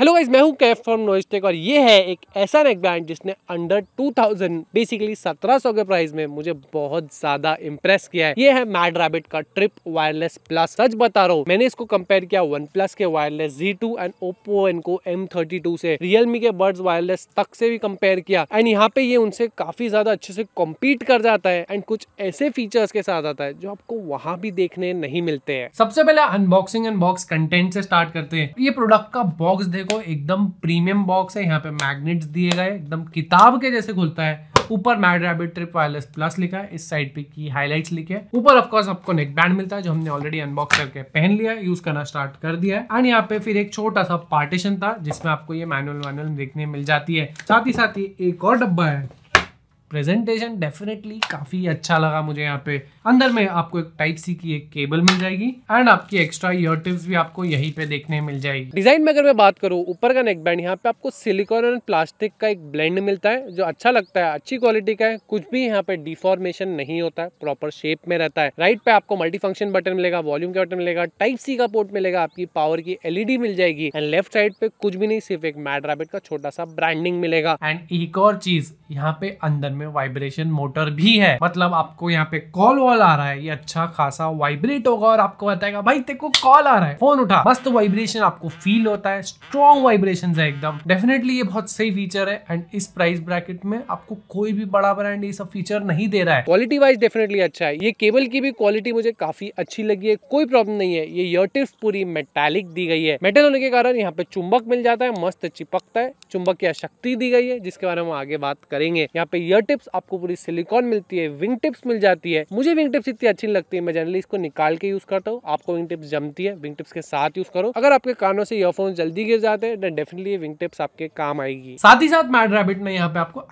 hello guys मैं हूं Kaif from नोइस्टेक और ये है एक ऐसा नेक बैंड जिसने अंडर 2000 बेसिकली 1700 के प्राइस में मुझे बहुत ज्यादा इंप्रेस किया है ये है मैड रैबिट का ट्रिप वायरलेस प्लस सच बता रहा हूँ मैंने इसको कंपेयर किया वन प्लस के wireless Z2 and Oppo Enco M32 से रियलमी के बर्ड वायरलेस तक से भी कंपेयर किया एंड यहाँ पे ये उनसे काफी ज्यादा अच्छे से कॉम्पीट कर जाता है एंड कुछ ऐसे फीचर्स के साथ आता है जो आपको वहां भी देखने नहीं मिलते हैं सबसे पहले अनबॉक्सिंग एंड बॉक्स कंटेंट से स्टार्ट करते हैं ये प्रोडक्ट का बॉक्स देखो एकदम प्रीमियम बॉक्स है यहाँ पे मैग्नेट्स दिए गए एकदम किताब के जैसे खुलता है ऊपर Mad Rabbit trip wireless plus लिखा है इस साइड पे की हाइलाइट्स लिखे ऊपर ऑफकोर्स आपको नेक बैंड मिलता है जो हमने ऑलरेडी अनबॉक्स करके पहन लिया यूज करना स्टार्ट कर दिया है एंड यहाँ पे फिर एक छोटा सा पार्टीशन था जिसमें आपको ये मैनुअल वैनुअल देखने मिल जाती है साथ ही साथ ही एक और डब्बा है प्रेजेंटेशन डेफिनेटली काफ़ी अच्छा लगा मुझे यहाँ पे अंदर में आपको एक टाइप सी की एक केबल मिल जाएगी एंड आपकी एक्स्ट्रा ईयर टिप्स भी आपको यहीं पे देखने मिल जाएगी डिजाइन में अगर मैं बात करूँ ऊपर का नेक बैंड यहाँ पे आपको सिलिकॉन एंड प्लास्टिक का एक ब्लेंड मिलता है जो अच्छा लगता है अच्छी क्वालिटी का है कुछ भी यहाँ पे डिफॉर्मेशन नहीं होता है प्रॉपर शेप में रहता है राइट पे आपको मल्टी फंक्शन बटन मिलेगा वॉल्यूम का बटन मिलेगा टाइप सी का पोर्ट मिलेगा आपकी पावर की एलईडी मिल जाएगी एंड लेफ्ट साइड पे कुछ भी नहीं सिर्फ एक मैड रैबिट का छोटा सा ब्रांडिंग मिलेगा एंड एक और चीज यहाँ पे अंदर में में वाइब्रेशन मोटर भी है मतलब आपको यहाँ पे कॉल वॉल आ रहा है ये अच्छा खासा वाइब्रेट होगा और आपको बताएगा भाई तेरे को कॉल आ रहा है फोन उठा मस्त वाइब्रेशन आपको फील होता है स्ट्रॉन्ग वाइब्रेशन है एकदम डेफिनेटली ये बहुत सही फीचर है एंड इस प्राइस ब्रैकेट में आपको कोई भी बड़ा ब्रांड ये सब फीचर नहीं दे रहा है क्वालिटी वाइज डेफिनेटली अच्छा है ये केबल की भी क्वालिटी मुझे काफी अच्छी लगी है कोई प्रॉब्लम नहीं है ये यर्टिफ पूरी मेटालिक दी गई है मेटल होने के कारण यहाँ पे चुंबक मिल जाता है मस्त चिपकता है चुंबक की शक्ति दी गई है जिसके बारे में आगे बात करेंगे यहाँ पे ईयर टिप्स आपको पूरी सिलिकॉन मिलती है विंग टिप्स मिल जाती है मुझे विंग टिप्स इतनी अच्छी नहीं लगती है मैं जनरली इसको निकाल के यूज करता हूँ आपको विंग टिप्स जमती है विंग टिप्स के साथ यूज करो अगर आपके कानों से ईयरफोन जल्दी गिर जाते हैं डेफिनेटली विंग टिप्स आपके काम आएगी साथ ही साथ मैड रैबिट ने यहाँ पे आपको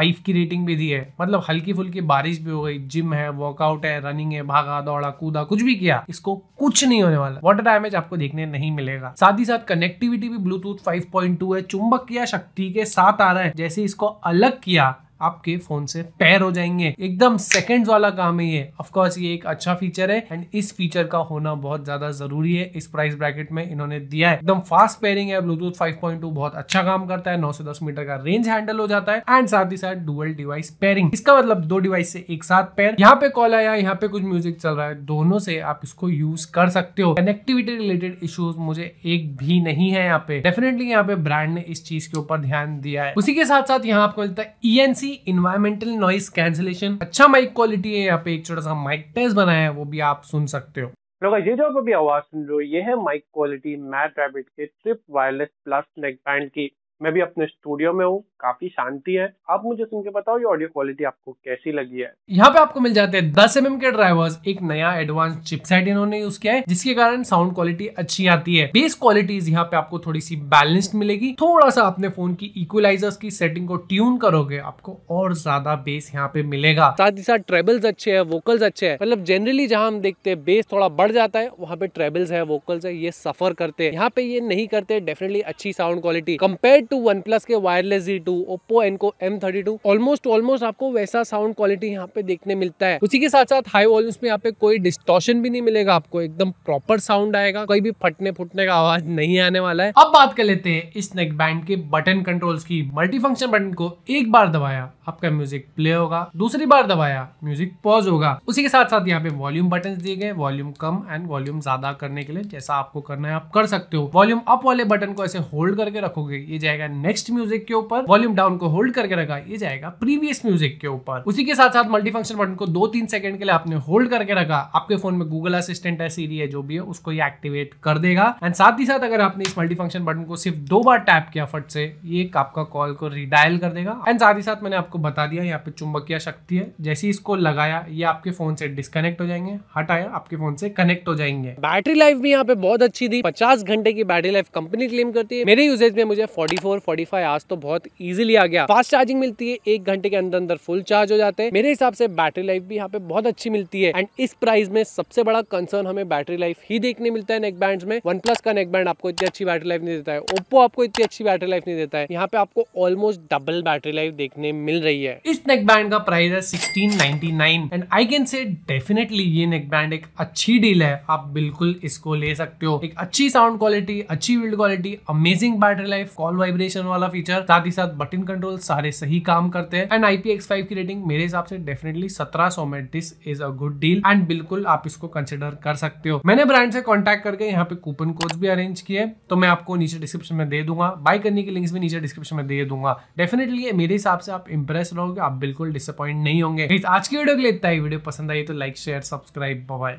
आई की रेटिंग भी दी है मतलब हल्की फुल्की बारिश भी हो गई जिम है वर्कआउट है रनिंग है भागा दौड़ा कूदा कुछ भी किया इसको कुछ नहीं होने वाला वाटर डैमेज आपको देखने नहीं मिलेगा साथ ही साथ कनेक्टिविटी भी ब्लूटूथ 5.2 है चुंबक किया शक्ति के साथ आ रहा है जैसे इसको अलग किया आपके फोन से पैर हो जाएंगे एकदम सेकेंड वाला काम है ये ऑफकोर्स ये एक अच्छा फीचर है एंड इस फीचर का होना बहुत ज्यादा जरूरी है इस प्राइस ब्रैकेट में इन्होंने दिया है एकदम फास्ट पेयरिंग है ब्लूटूथ 5.2 बहुत अच्छा काम करता है 9 से 10 मीटर का रेंज हैंडल हो जाता है एंड साथ ही साथ डुअल डिवाइस पेयरिंग इसका मतलब दो डिवाइस से एक साथ पेयर यहाँ पे कॉल आया यहाँ पे कुछ म्यूजिक चल रहा है दोनों से आप इसको यूज कर सकते हो कनेक्टिविटी रिलेटेड इश्यूज मुझे एक भी नहीं है यहाँ पे डेफिनेटली यहाँ पे ब्रांड ने इस चीज के ऊपर ध्यान दिया है उसी के साथ साथ यहाँ आपको मिलता है ई e ऐसी इन्वायरमेंटल नॉइस कैंसिलेशन अच्छा माइक क्वालिटी है यहाँ पे एक छोटा सा माइक टेस्ट बनाया है वो भी आप सुन सकते हो लोग ये जो आप अभी आवाज सुन रहे हो ये है माइक क्वालिटी मैट रैबिट के trip wireless plus neck band की मैं भी अपने स्टूडियो में हूँ काफी शांति है आप मुझे सुन के बताओ ये ऑडियो क्वालिटी आपको कैसी लगी है यहाँ पे आपको मिल जाते हैं दस एम के ड्राइवर्स एक नया एडवांस चिपसेट इन्होंने यूज किया है जिसके कारण साउंड क्वालिटी अच्छी आती है बेस क्वालिटीज यहाँ पे आपको थोड़ी सी बैलेंस्ड मिलेगी थोड़ा सा अपने फोन की इक्वलाइजर्स की सेटिंग को ट्यून करोगे आपको और ज्यादा बेस यहाँ पे मिलेगा साथ ही साथ ट्रेबल्स अच्छे है वोकल्स अच्छे है मतलब जनरली जहाँ हम देखते हैं बेस थोड़ा बढ़ जाता है वहाँ पे ट्रेबल्स है वोकल्स है ये सफर करते हैं यहाँ पे ये नहीं करते डेफिनेटली अच्छी sound quality compare compare to OnePlus के wireless Z two Oppo Enco M thirty two almost almost आपको वैसा साउंड क्वालिटी यहाँ पे देखने मिलता है उसी के साथ साथ हाई वॉल्यूम्स में यहाँ पे कोई डिस्टॉशन भी नहीं मिलेगा आपको एकदम प्रॉपर साउंड आएगा कोई भी फटने फुटने का आवाज नहीं आने वाला है अब बात कर लेते हैं इस नेक बैंड के बटन कंट्रोल्स की मल्टी फंक्शन बटन को एक बार दबाया आपका म्यूजिक प्ले होगा दूसरी बार दबाया म्यूजिक पॉज होगा उसी के साथ साथ यहाँ पे वॉल्यूम बटन दिए गए वॉल्यूम कम एंड वॉल्यूम ज्यादा करने के लिए जैसा आपको करना है आप कर सकते हो वॉल्यूम अप वाले बटन को ऐसे होल्ड करके रखोगे ये जाएगा जाएगा नेक्स्ट म्यूजिक के ऊपर वॉल्यूम डाउन को होल्ड करके रखा ये जाएगा प्रीवियस म्यूजिक के ऊपर उसी के साथ साथ मल्टीफंक्शन बटन को दो तीन सेकंड के लिए आपने होल्ड करके रखा आपके फोन में गूगल असिस्टेंट है सीरी है जो भी है उसको ये एक्टिवेट कर देगा एंड साथ ही साथ अगर आपने इस मल्टीफंक्शन बटन को सिर्फ दो बार टैप किया फट से ये आपका कॉल को रिडायल कर देगा एंड साथ ही साथ मैंने आपको बता दिया यहाँ पे चुंबकीय शक्ति है जैसे ही इसको लगाया ये आपके फोन से डिस्कनेक्ट हो जाएंगे हटाया आपके फोन से कनेक्ट हो जाएंगे बैटरी लाइफ भी यहाँ पे बहुत अच्छी थी पचास घंटे की बैटरी लाइफ कंपनी क्लेम करती है मेरे यूजेज में मुझे फोर्टी फोर फोर्टी फाइव आज तो बहुत इजिली आ गया फास्ट चार्जिंग मिलती है एक घंटे के अंदर अंदर फुल चार्ज हो जाते हैं मेरे हिसाब से बैटरी लाइफ भी यहाँ पे बहुत अच्छी मिलती है एंड इस प्राइस में सबसे बड़ा कंसर्न हमें बैटरी लाइफ ही देखने मिलता है नेक बैंड में वन प्लस का नेक बैंड आपको इतनी अच्छी बैटरी लाइफ नहीं देता है ओप्पो आपको इतनी अच्छी बैटरी लाइफ नहीं देता है यहाँ पे आपको ऑलमोस्ट डबल बैटरी लाइफ देखने मिल रही है इस नेक बैंड का प्राइस है sixteen nine and I can say definitely ये नेक बैंड एक अच्छी डील है आप बिल्कुल इसको ले सकते हो एक अच्छी साउंड क्वालिटी अच्छी build quality amazing battery life call vibe vibration वाला फीचर साथ ही साथ बटन कंट्रोल सारे सही काम करते हैं एंड आईपीएक्स फाइव की रेटिंग मेरे हिसाब से डेफिनेटली सत्रह सौ में this is a good deal and बिल्कुल आप इसको कंसिडर कर सकते हो मैंने ब्रांड से कॉन्टेक्ट करके यहाँ पे कूपन कोड भी अरेंज किए तो मैं आपको नीचे डिस्क्रिप्शन में दे दूंगा बाय करने के लिंक्स भी नीचे डिस्क्रिप्शन में दे दूंगा डेफिनेटली मेरे हिसाब से आप इंप्रेस रहोगे आप बिल्कुल डिसअपॉइंट नहीं होंगे आज की वीडियो के लिए इतना ही वीडियो पसंद आई तो लाइक शेयर सब्सक्राइब बाय